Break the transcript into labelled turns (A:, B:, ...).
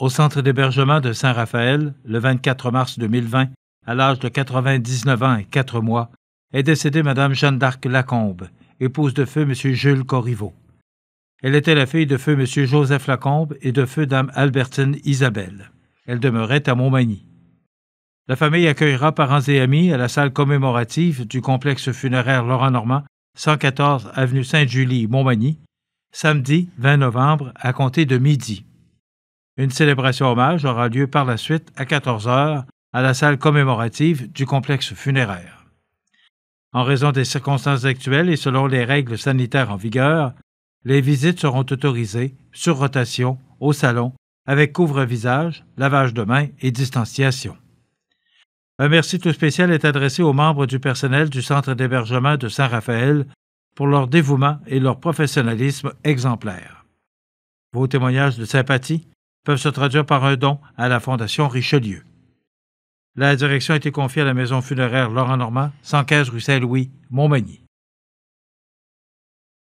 A: au centre d'hébergement de Saint-Raphaël le 24 mars 2020, à l'âge de 99 ans et 4 mois, est décédée Mme Jeanne d'Arc Lacombe, épouse de feu M. Jules Corriveau. Elle était la fille de feu M. Joseph Lacombe et de feu Dame Albertine Isabelle. Elle demeurait à Montmagny. La famille accueillera parents et amis à la salle commémorative du complexe funéraire Laurent Normand, 114 avenue Sainte-Julie, Montmagny, samedi 20 novembre à compter de midi. Une célébration hommage aura lieu par la suite à 14 heures à la salle commémorative du complexe funéraire. En raison des circonstances actuelles et selon les règles sanitaires en vigueur, les visites seront autorisées sur rotation au salon avec couvre-visage, lavage de mains et distanciation. Un merci tout spécial est adressé aux membres du personnel du centre d'hébergement de Saint-Raphaël pour leur dévouement et leur professionnalisme exemplaire. Vos témoignages de sympathie, peuvent se traduire par un don à la Fondation Richelieu. La direction a été confiée à la maison funéraire Laurent Normand, 115 rue Saint-Louis, Montmagny.